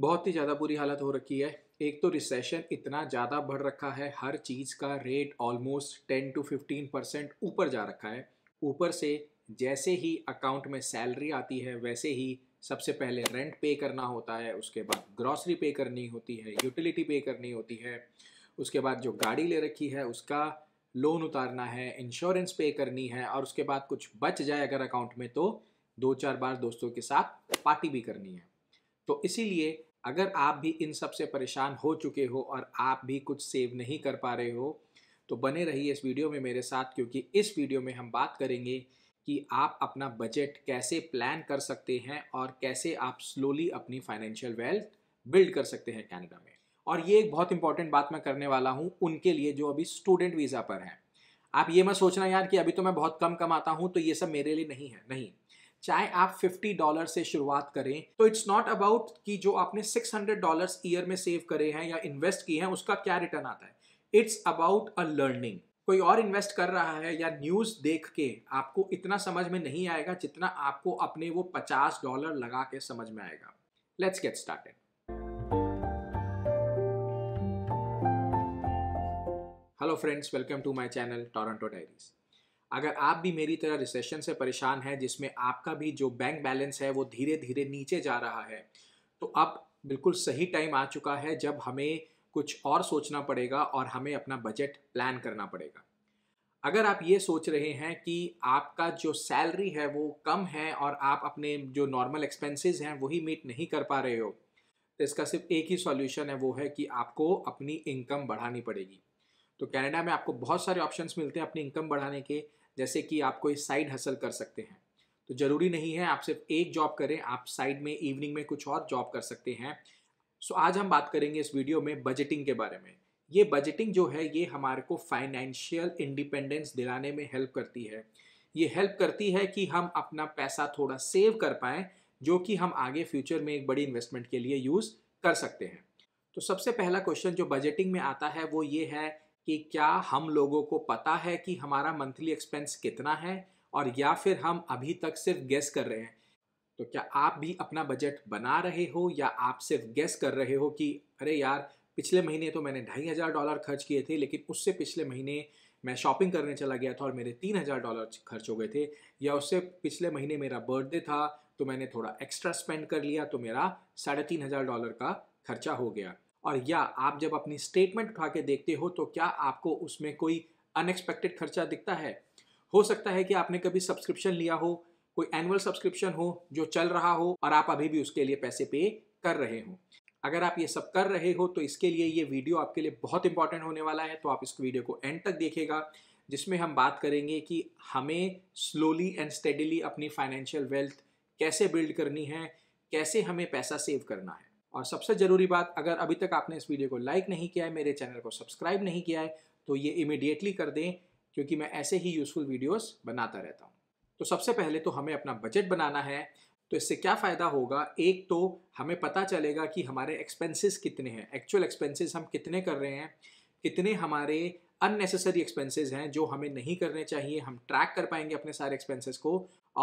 बहुत ही ज़्यादा बुरी हालत हो रखी है एक तो रिसेशन इतना ज़्यादा बढ़ रखा है हर चीज़ का rate almost ten to fifteen percent ऊपर जा रखा है ऊपर से जैसे ही अकाउंट में सैलरी आती है वैसे ही सबसे पहले रेंट पे करना होता है उसके बाद ग्रॉसरी पे करनी होती है यूटिलिटी पे करनी होती है उसके बाद जो गाड़ी ले रखी है उसका लोन उतारना है इंश्योरेंस पे करनी है और उसके बाद कुछ बच जाए अगर अकाउंट में तो दो चार बार दोस्तों के साथ पार्टी भी करनी है तो इसीलिए अगर आप भी इन सब से परेशान हो चुके हो और आप भी कुछ सेव नहीं कर पा रहे हो तो बने रहिए इस वीडियो में मेरे साथ क्योंकि इस वीडियो में हम बात करेंगे कि आप अपना बजट कैसे प्लान कर सकते हैं और कैसे आप स्लोली अपनी फाइनेंशियल वेल्थ बिल्ड कर सकते हैं कैनेडा में और ये एक बहुत इंपॉर्टेंट बात मैं करने वाला हूँ उनके लिए जो अभी स्टूडेंट वीज़ा पर हैं आप ये मत सोचना यार कि अभी तो मैं बहुत कम कमाता हूँ तो ये सब मेरे लिए नहीं है नहीं चाहे आप 50 डॉलर से शुरुआत करें तो इट्स नॉट अबाउट कि जो आपने 600 डॉलर ईयर में सेव करे हैं या इन्वेस्ट किए हैं उसका क्या रिटर्न आता है इट्स अबाउट अ लर्निंग कोई और इन्वेस्ट कर रहा है या न्यूज़ देख के आपको इतना समझ में नहीं आएगा जितना आपको अपने वो 50 डॉलर लगा के समझ में आएगा let's get started hello friends welcome to my channel Toronto diaries अगर आप भी मेरी तरह रिसेशन से परेशान हैं जिसमें आपका भी जो बैंक बैलेंस है वो धीरे धीरे नीचे जा रहा है तो अब बिल्कुल सही टाइम आ चुका है जब हमें कुछ और सोचना पड़ेगा और हमें अपना बजट प्लान करना पड़ेगा अगर आप ये सोच रहे हैं कि आपका जो सैलरी है वो कम है और आप अपने जो नॉर्मल एक्सपेंसेस हैं वही मीट नहीं कर पा रहे हो तो इसका सिर्फ एक ही सॉल्यूशन है वो है कि आपको अपनी इनकम बढ़ानी पड़ेगी तो कनाडा में आपको बहुत सारे ऑप्शंस मिलते हैं अपनी इनकम बढ़ाने के जैसे कि आप कोई साइड हसल कर सकते हैं तो ज़रूरी नहीं है आप सिर्फ एक जॉब करें आप साइड में इवनिंग में कुछ और जॉब कर सकते हैं सो आज हम बात करेंगे इस वीडियो में बजटिंग के बारे में ये बजटिंग जो है ये हमारे को फाइनेंशियल इंडिपेंडेंस दिलाने में हेल्प करती है ये हेल्प करती है कि हम अपना पैसा थोड़ा सेव कर पाएँ जो कि हम आगे फ्यूचर में एक बड़ी इन्वेस्टमेंट के लिए यूज़ कर सकते हैं तो सबसे पहला क्वेश्चन जो बजटिंग में आता है वो ये है कि क्या हम लोगों को पता है कि हमारा मंथली एक्सपेंस कितना है और या फिर हम अभी तक सिर्फ गेस कर रहे हैं तो क्या आप भी अपना बजट बना रहे हो या आप सिर्फ गेस कर रहे हो कि अरे यार पिछले महीने तो मैंने ढाई हज़ार डॉलर खर्च किए थे लेकिन उससे पिछले महीने मैं शॉपिंग करने चला गया था और मेरे तीन हज़ार डॉलर खर्च हो गए थे या उससे पिछले महीने मेरा बर्थडे था तो मैंने थोड़ा एक्स्ट्रा स्पेंड कर लिया तो मेरा साढ़े तीन हज़ार डॉलर का खर्चा हो गया और या आप जब अपनी स्टेटमेंट उठा के देखते हो तो क्या आपको उसमें कोई अनएक्सपेक्टेड खर्चा दिखता है हो सकता है कि आपने कभी सब्सक्रिप्शन लिया हो कोई एनुअल सब्सक्रिप्शन हो जो चल रहा हो और आप अभी भी उसके लिए पैसे पे कर रहे हो अगर आप ये सब कर रहे हो तो इसके लिए ये वीडियो आपके लिए बहुत इंपॉर्टेंट होने वाला है तो आप इस वीडियो को एंड तक देखेगा जिसमें हम बात करेंगे कि हमें स्लोली एंड स्टेडिली अपनी फाइनेंशियल वेल्थ कैसे बिल्ड करनी है कैसे हमें पैसा सेव करना है और सबसे ज़रूरी बात अगर अभी तक आपने इस वीडियो को लाइक नहीं किया है मेरे चैनल को सब्सक्राइब नहीं किया है तो ये इमिडिएटली कर दें क्योंकि मैं ऐसे ही यूज़फुल वीडियोस बनाता रहता हूँ तो सबसे पहले तो हमें अपना बजट बनाना है तो इससे क्या फ़ायदा होगा एक तो हमें पता चलेगा कि हमारे एक्सपेंसेस कितने हैं एक्चुअल एक्सपेंसेस हम कितने कर रहे हैं कितने हमारे अननेसेसरी एक्सपेंसेस हैं जो हमें नहीं करने चाहिए हम ट्रैक कर पाएंगे अपने सारे एक्सपेंसेस को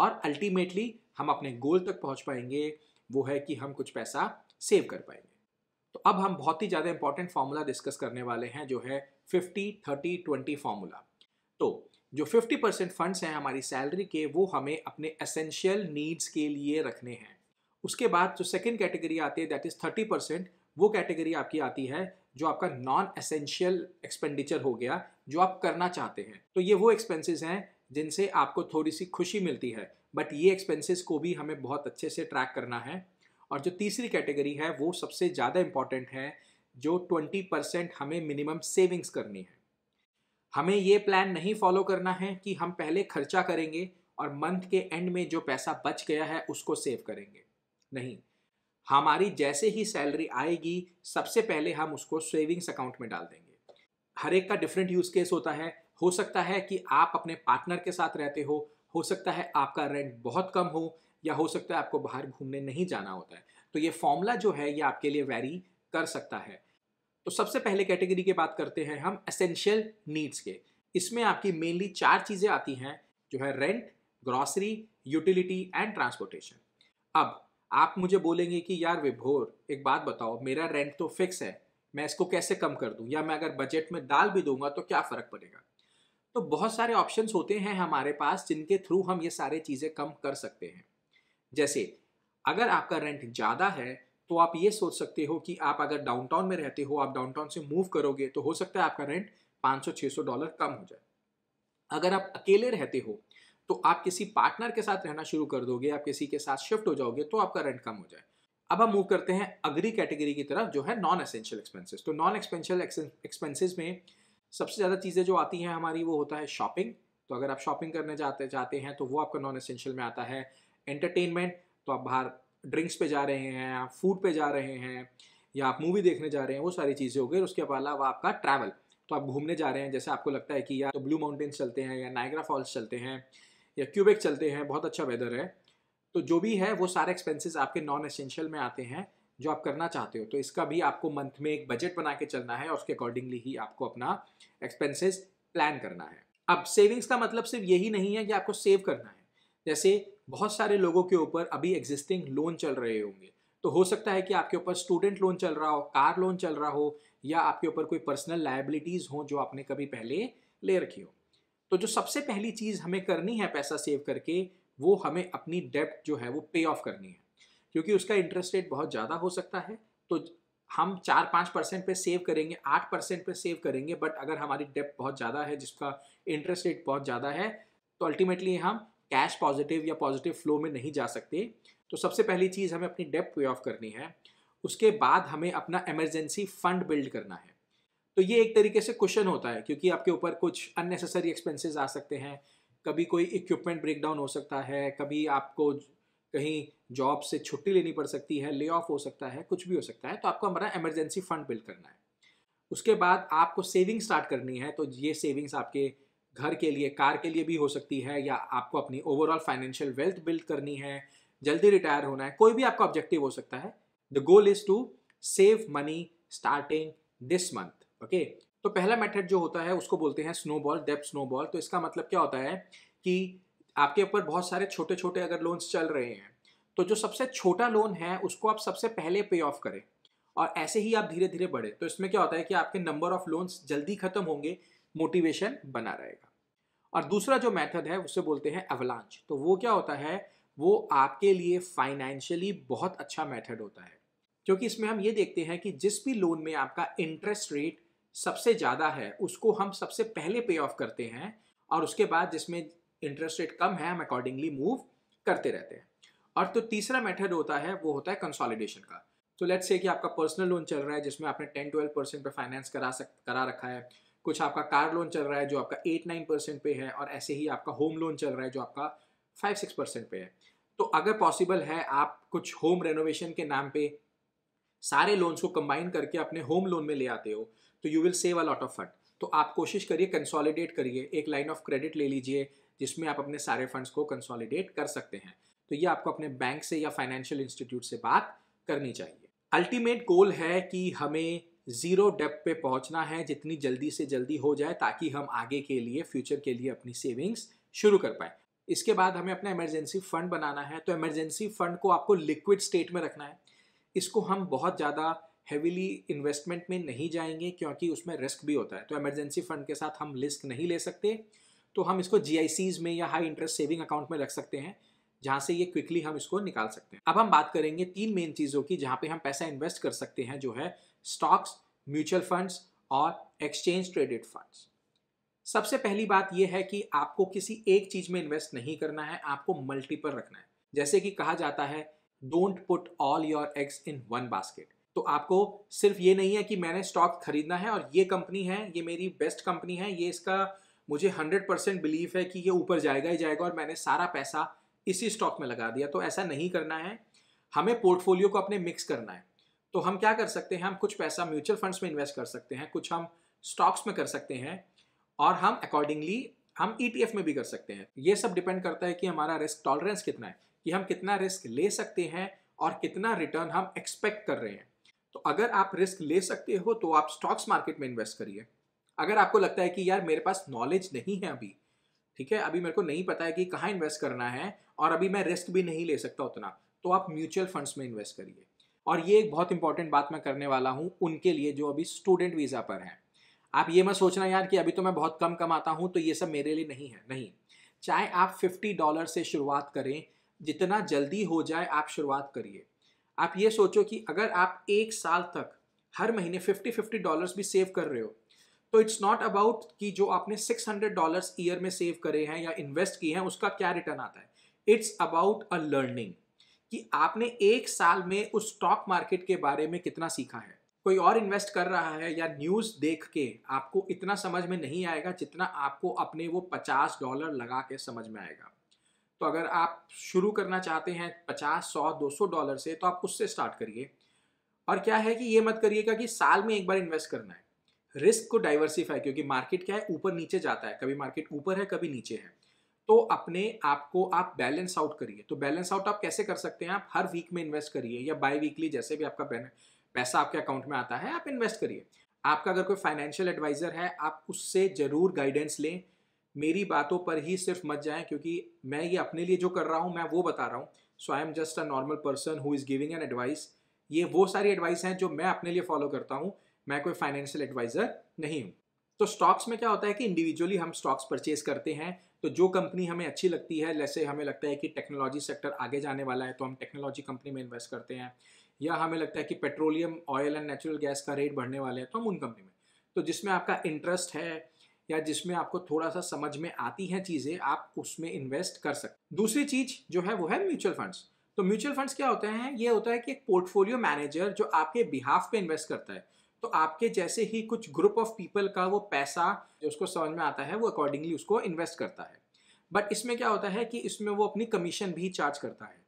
और अल्टीमेटली हम अपने गोल तक पहुंच पाएंगे वो है कि हम कुछ पैसा सेव कर पाएंगे तो अब हम बहुत ही ज़्यादा इंपॉर्टेंट फार्मूला डिस्कस करने वाले हैं जो है फिफ्टी थर्टी ट्वेंटी फार्मूला तो जो 50 परसेंट फंड्स हैं हमारी सैलरी के वो हमें अपने एसेंशियल नीड्स के लिए रखने हैं उसके बाद जो सेकेंड कैटेगरी आती है दैट इज़ थर्टी परसेंट वो कैटेगरी आपकी आती है जो आपका नॉन एसेंशियल एक्सपेंडिचर हो गया जो आप करना चाहते हैं तो ये वो एक्सपेंसेस हैं जिनसे आपको थोड़ी सी खुशी मिलती है बट ये एक्सपेंसेस को भी हमें बहुत अच्छे से ट्रैक करना है और जो तीसरी कैटेगरी है वो सबसे ज़्यादा इम्पॉर्टेंट है जो ट्वेंटी परसेंट हमें मिनिमम सेविंग्स करनी है हमें ये प्लान नहीं फॉलो करना है कि हम पहले खर्चा करेंगे और मंथ के एंड में जो पैसा बच गया है उसको सेव करेंगे नहीं हमारी जैसे ही सैलरी आएगी सबसे पहले हम उसको सेविंग्स अकाउंट में डाल देंगे हर एक का डिफरेंट यूज़ केस होता है हो सकता है कि आप अपने पार्टनर के साथ रहते हो हो सकता है आपका रेंट बहुत कम हो या हो सकता है आपको बाहर घूमने नहीं जाना होता है तो ये फॉर्मूला जो है ये आपके लिए वेरी कर सकता है तो सबसे पहले कैटेगरी की बात करते हैं हम असेंशियल नीड्स के इसमें आपकी मेनली चार चीज़ें आती हैं जो है rent grocery utility and transportation अब आप मुझे बोलेंगे कि यार विभोर एक बात बताओ मेरा रेंट तो फिक्स है मैं इसको कैसे कम कर दूं या मैं अगर बजट में डाल भी दूंगा तो क्या फ़र्क पड़ेगा तो बहुत सारे ऑप्शंस होते हैं हमारे पास जिनके थ्रू हम ये सारे चीज़ें कम कर सकते हैं जैसे अगर आपका रेंट ज़्यादा है तो आप ये सोच सकते हो कि आप अगर डाउनटाउन में रहते हो आप डाउनटाउन से मूव करोगे तो हो सकता है आपका रेंट 500-600 डॉलर कम हो जाए अगर आप अकेले रहते हो तो आप किसी पार्टनर के साथ रहना शुरू कर दोगे आप किसी के साथ शिफ्ट हो जाओगे तो आपका रेंट कम हो जाए अब हम मूव करते हैं अगली कैटेगरी की तरफ जो है नॉन एसेंशियल एक्सपेंसेस तो नॉन एक्सपेंशियल एक्सपेंसेस में सबसे ज़्यादा चीज़ें जो आती हैं हमारी वो होता है शॉपिंग तो अगर आप शॉपिंग करने जाते जाते हैं तो वो आपका नॉन एसेंशियल में आता है एंटरटेनमेंट तो आप बाहर ड्रिंक्स पे जा रहे हैं आप फूड पे जा रहे हैं या आप मूवी देखने जा रहे हैं वो सारी चीज़ें हो गई उसके अलावा आपका ट्रैवल तो आप घूमने जा रहे हैं जैसे आपको लगता है कि या तो ब्लू माउंटेन्स चलते हैं या नाइग्रा फॉल्स चलते हैं या क्यूबेक चलते हैं बहुत अच्छा वेदर है तो जो भी है वो सारे एक्सपेंसेस आपके नॉन एसेंशियल में आते हैं जो आप करना चाहते हो तो इसका भी आपको मंथ में एक बजट बना के चलना है और उसके अकॉर्डिंगली ही आपको अपना एक्सपेंसेस प्लान करना है अब सेविंग्स का मतलब सिर्फ यही नहीं है कि आपको सेव करना है जैसे बहुत सारे लोगों के ऊपर अभी एग्जिस्टिंग लोन चल रहे होंगे तो हो सकता है कि आपके ऊपर स्टूडेंट लोन चल रहा हो कार लोन चल रहा हो या आपके ऊपर कोई पर्सनल लाइबिलिटीज़ हो जो आपने कभी पहले ले रखी हो तो जो सबसे पहली चीज़ हमें करनी है पैसा सेव करके वो हमें अपनी डेप्ट जो है वो पे ऑफ करनी है क्योंकि उसका इंटरेस्ट रेट बहुत ज़्यादा हो सकता है तो हम चार पाँच परसेंट पे सेव करेंगे आठ परसेंट पे सेव करेंगे बट अगर हमारी डेप्ट बहुत ज़्यादा है जिसका इंटरेस्ट रेट बहुत ज़्यादा है तो अल्टीमेटली हम कैश पॉजिटिव या पॉजिटिव फ्लो में नहीं जा सकते तो सबसे पहली चीज़ हमें अपनी डेप्ट पे ऑफ करनी है उसके बाद हमें अपना एमरजेंसी फंड बिल्ड करना है तो ये एक तरीके से क्वेश्चन होता है क्योंकि आपके ऊपर कुछ अननेसेसरी एक्सपेंसेस आ सकते हैं कभी कोई इक्विपमेंट ब्रेकडाउन हो सकता है कभी आपको कहीं जॉब से छुट्टी लेनी पड़ सकती है ले ऑफ हो सकता है कुछ भी हो सकता है तो आपको हमारा एमरजेंसी फंड बिल्ड करना है उसके बाद आपको सेविंग स्टार्ट करनी है तो ये सेविंग्स आपके घर के लिए कार के लिए भी हो सकती है या आपको अपनी ओवरऑल फाइनेंशियल वेल्थ बिल्ड करनी है जल्दी रिटायर होना है कोई भी आपका ऑब्जेक्टिव हो सकता है the goal is to save money starting this month okay तो पहला मेथड जो होता है उसको बोलते हैं स्नोबॉल डेप स्नोबॉल तो इसका मतलब क्या होता है कि आपके ऊपर बहुत सारे छोटे छोटे अगर लोन्स चल रहे हैं तो जो सबसे छोटा लोन है उसको आप सबसे पहले पे ऑफ करें और ऐसे ही आप धीरे धीरे बढ़े तो इसमें क्या होता है कि आपके नंबर ऑफ लोन्स जल्दी खत्म होंगे मोटिवेशन बना रहेगा और दूसरा जो मेथड है उसे बोलते हैं एवलांच तो वो क्या होता है वो आपके लिए फाइनेंशियली बहुत अच्छा मेथड होता है क्योंकि इसमें हम ये देखते हैं कि जिस भी लोन में आपका इंटरेस्ट रेट सबसे ज़्यादा है उसको हम सबसे पहले पे ऑफ करते हैं और उसके बाद जिसमें इंटरेस्ट रेट कम है हम अकॉर्डिंगली मूव करते रहते हैं और तो तीसरा मेथड होता है वो होता है कंसोलिडेशन का तो लेट्स से कि आपका पर्सनल लोन चल रहा है जिसमें आपने टेन ट्वेल्व परसेंट पर फाइनेंस करा सक करा रखा है कुछ आपका कार लोन चल रहा है जो आपका एट नाइन परसेंट पे है और ऐसे ही आपका होम लोन चल रहा है जो आपका फाइव सिक्स परसेंट पे है तो अगर पॉसिबल है आप कुछ होम रेनोवेशन के नाम पे सारे लोन्स को कंबाइन करके अपने होम लोन में ले आते हो तो you will save a lot of fund तो आप कोशिश करिए कंसोलिडेट करिए एक लाइन ऑफ क्रेडिट ले लीजिए जिसमें आप अपने सारे फंड्स को कंसोलिडेट कर सकते हैं तो ये आपको अपने बैंक से या फाइनेंशियल इंस्टीट्यूट से बात करनी चाहिए अल्टीमेट गोल है कि हमें ज़ीरो डेप पे पहुंचना है जितनी जल्दी से जल्दी हो जाए ताकि हम आगे के लिए फ्यूचर के लिए अपनी सेविंग्स शुरू कर पाए इसके बाद हमें अपना इमरजेंसी फंड बनाना है तो इमरजेंसी फंड को आपको लिक्विड स्टेट में रखना है इसको हम बहुत ज़्यादा हैविली इन्वेस्टमेंट में नहीं जाएंगे क्योंकि उसमें रिस्क भी होता है तो इमरजेंसी फंड के साथ हम रिस्क नहीं ले सकते तो हम इसको जी में या हाई इंटरेस्ट सेविंग अकाउंट में रख सकते हैं जहाँ से ये क्विकली हम इसको निकाल सकते हैं अब हम बात करेंगे तीन मेन चीज़ों की जहाँ पे हम पैसा इन्वेस्ट कर सकते हैं जो है स्टॉक्स म्यूचुअल फंड्स और एक्सचेंज ट्रेडेड फंड्स सबसे पहली बात यह है कि आपको किसी एक चीज़ में इन्वेस्ट नहीं करना है आपको मल्टीपल रखना है जैसे कि कहा जाता है don't put all your eggs in one basket तो आपको सिर्फ ये नहीं है कि मैंने स्टॉक खरीदना है और ये कंपनी है ये मेरी बेस्ट कंपनी है ये इसका मुझे हंड्रेड परसेंट बिलीव है कि ये ऊपर जाएगा ही जाएगा और मैंने सारा पैसा इसी स्टॉक में लगा दिया तो ऐसा नहीं करना है हमें पोर्टफोलियो को अपने मिक्स करना है तो हम क्या कर सकते हैं हम कुछ पैसा म्यूचुअल फंड्स में इन्वेस्ट कर सकते हैं कुछ हम स्टॉक्स में कर सकते हैं और हम अकॉर्डिंगली हम ई e में भी कर सकते हैं ये सब डिपेंड करता है कि हमारा रिस्क टॉलरेंस कितना है कि हम कितना रिस्क ले सकते हैं और कितना रिटर्न हम एक्सपेक्ट कर रहे हैं तो अगर आप रिस्क ले सकते हो तो आप स्टॉक्स मार्केट में इन्वेस्ट करिए अगर आपको लगता है कि यार मेरे पास नॉलेज नहीं है अभी ठीक है अभी मेरे को नहीं पता है कि कहाँ इन्वेस्ट करना है और अभी मैं रिस्क भी नहीं ले सकता उतना तो आप म्यूचुअल फंड्स में इन्वेस्ट करिए और ये एक बहुत इंपॉर्टेंट बात मैं करने वाला हूँ उनके लिए जो अभी स्टूडेंट वीज़ा पर हैं आप ये मत सोचना यार कि अभी तो मैं बहुत कम कमाता हूँ तो ये सब मेरे लिए नहीं है नहीं चाहे आप फिफ्टी डॉलर से शुरुआत करें जितना जल्दी हो जाए आप शुरुआत करिए आप ये सोचो कि अगर आप एक साल तक हर महीने फिफ्टी फिफ्टी डॉलर्स भी सेव कर रहे हो तो इट्स नॉट अबाउट कि जो आपने सिक्स हंड्रेड डॉलर ईयर में सेव करे हैं या इन्वेस्ट किए हैं उसका क्या रिटर्न आता है इट्स अबाउट अ लर्निंग कि आपने एक साल में उस स्टॉक मार्केट के बारे में कितना सीखा है कोई और इन्वेस्ट कर रहा है या न्यूज़ देख के आपको इतना समझ में नहीं आएगा जितना आपको अपने वो पचास डॉलर लगा के समझ में आएगा तो अगर आप शुरू करना चाहते हैं पचास सौ दो सौ डॉलर से तो आप उससे स्टार्ट करिए और क्या है कि ये मत करिएगा कि साल में एक बार इन्वेस्ट करना है रिस्क को डाइवर्सिफाई क्योंकि मार्केट क्या है ऊपर नीचे जाता है कभी मार्केट ऊपर है कभी नीचे है तो अपने आप को आप बैलेंस आउट करिए तो बैलेंस आउट आप कैसे कर सकते हैं आप हर वीक में इन्वेस्ट करिए या बाई वीकली जैसे भी आपका पैसा आपके अकाउंट में आता है आप इन्वेस्ट करिए आपका अगर कोई फाइनेंशियल एडवाइज़र है आप उससे ज़रूर गाइडेंस लें मेरी बातों पर ही सिर्फ मत जाएं क्योंकि मैं ये अपने लिए जो कर रहा हूँ मैं वो बता रहा हूँ so I am just a normal person who is giving an advice ये वो सारी एडवाइस हैं जो मैं अपने लिए फॉलो करता हूँ मैं कोई फाइनेंशियल एडवाइज़र नहीं हूँ तो स्टॉक्स में क्या होता है कि इंडिविजुअली हम स्टॉक्स परचेज करते हैं तो जो कंपनी हमें अच्छी लगती है जैसे हमें लगता है कि टेक्नोलॉजी सेक्टर आगे जाने वाला है तो हम टेक्नोलॉजी कंपनी में इन्वेस्ट करते हैं या हमें लगता है कि petroleum oil and natural gas का रेट बढ़ने वाले हैं तो हम उन कंपनी में तो जिसमें आपका इंटरेस्ट है या जिसमें आपको थोड़ा सा समझ में आती हैं चीज़ें आप उसमें इन्वेस्ट कर सकते दूसरी चीज़ जो है वो है म्यूचुअल फंड्स तो म्यूचुअल फंड्स क्या होते हैं ये होता है कि एक पोर्टफोलियो मैनेजर जो आपके बिहाफ पे इन्वेस्ट करता है तो आपके जैसे ही कुछ ग्रुप ऑफ पीपल का वो पैसा जो उसको समझ में आता है वो अकॉर्डिंगली उसको इन्वेस्ट करता है बट इसमें क्या होता है कि इसमें वो अपनी कमीशन भी चार्ज करता है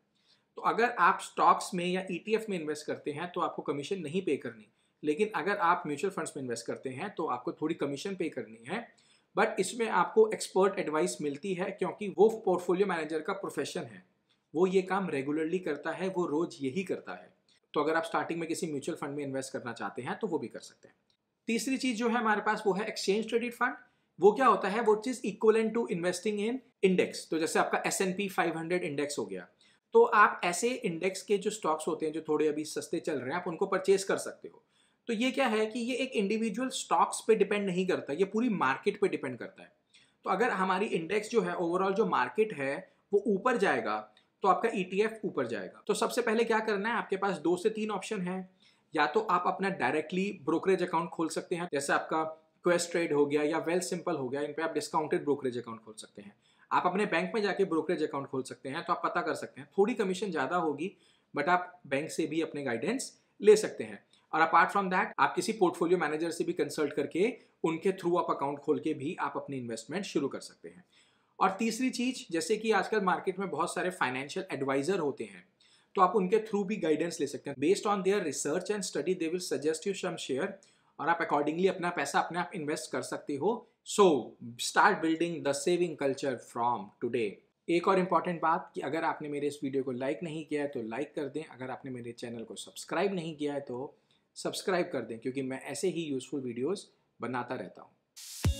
तो अगर आप स्टॉक्स में या ई e में इन्वेस्ट करते हैं तो आपको कमीशन नहीं पे करनी लेकिन अगर आप म्यूचुअल फंड्स में इन्वेस्ट करते हैं तो आपको थोड़ी कमीशन पे करनी है बट इसमें आपको एक्सपर्ट एडवाइस मिलती है क्योंकि वो पोर्टफोलियो मैनेजर का प्रोफेशन है वो ये काम रेगुलरली करता है वो रोज़ यही करता है तो अगर आप स्टार्टिंग में किसी म्यूचुअल फंड में इन्वेस्ट करना चाहते हैं तो वो भी कर सकते हैं तीसरी चीज जो है हमारे पास वो है एक्सचेंज ट्रेडिट फंड वो क्या होता है वो चीज equal to investing in index तो जैसे आपका S N P five hundred index हो गया तो आप ऐसे इंडेक्स के जो स्टॉक्स होते हैं जो थोड़े अभी सस्ते चल रहे हैं आप उनको परचेज कर सकते हो तो ये क्या है कि ये एक इंडिविजुअल स्टॉक्स पे डिपेंड नहीं करता ये पूरी मार्केट पे डिपेंड करता है तो अगर हमारी इंडेक्स जो है ओवरऑल जो मार्केट है वो ऊपर जाएगा तो आपका ई e ऊपर जाएगा तो सबसे पहले क्या करना है आपके पास दो से तीन ऑप्शन है या तो आप अपना डायरेक्टली ब्रोकरेज अकाउंट खोल सकते हैं जैसे आपका क्वेस्ट ट्रेड हो गया या वेल सिंपल हो गया इन पे आप डिस्काउंटेड ब्रोकरेज अकाउंट खोल सकते हैं आप अपने बैंक में जाके ब्रोकरेज अकाउंट खोल सकते हैं तो आप पता कर सकते हैं थोड़ी कमीशन ज़्यादा होगी बट आप बैंक से भी अपने गाइडेंस ले सकते हैं और अपार्ट फ्रॉम दैट आप किसी पोर्टफोलियो मैनेजर से भी कंसल्ट करके उनके थ्रू आप अकाउंट खोल के भी आप अपनी इन्वेस्टमेंट शुरू कर सकते हैं और तीसरी चीज जैसे कि आजकल मार्केट में बहुत सारे फाइनेंशियल एडवाइजर होते हैं तो आप उनके थ्रू भी गाइडेंस ले सकते हैं based on their research and study they will suggest you some share और आप अकॉर्डिंगली अपना पैसा अपने आप इन्वेस्ट कर सकते हो so start building the saving culture from today एक और इम्पॉर्टेंट बात कि अगर आपने मेरे इस वीडियो को लाइक नहीं किया है तो लाइक कर दें अगर आपने मेरे चैनल को सब्सक्राइब नहीं किया है तो सब्सक्राइब कर दें क्योंकि मैं ऐसे ही यूज़फुल वीडियोज़ बनाता रहता हूँ